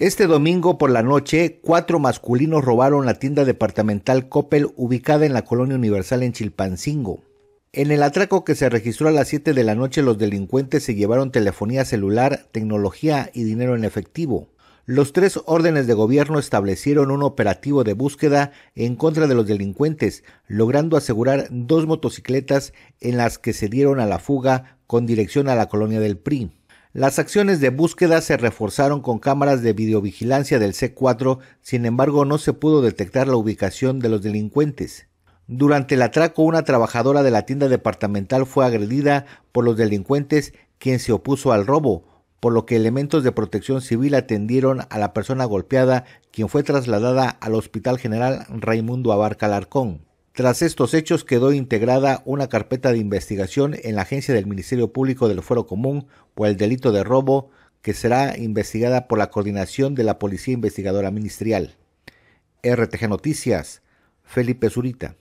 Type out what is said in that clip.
Este domingo por la noche, cuatro masculinos robaron la tienda departamental Coppel ubicada en la Colonia Universal en Chilpancingo. En el atraco que se registró a las 7 de la noche, los delincuentes se llevaron telefonía celular, tecnología y dinero en efectivo. Los tres órdenes de gobierno establecieron un operativo de búsqueda en contra de los delincuentes, logrando asegurar dos motocicletas en las que se dieron a la fuga con dirección a la colonia del PRI. Las acciones de búsqueda se reforzaron con cámaras de videovigilancia del C4, sin embargo no se pudo detectar la ubicación de los delincuentes. Durante el atraco una trabajadora de la tienda departamental fue agredida por los delincuentes quien se opuso al robo, por lo que elementos de protección civil atendieron a la persona golpeada, quien fue trasladada al Hospital General Raimundo Abarca Larcón. Tras estos hechos quedó integrada una carpeta de investigación en la agencia del Ministerio Público del Fuero Común por el delito de robo que será investigada por la coordinación de la Policía Investigadora Ministerial. RTG Noticias, Felipe Zurita.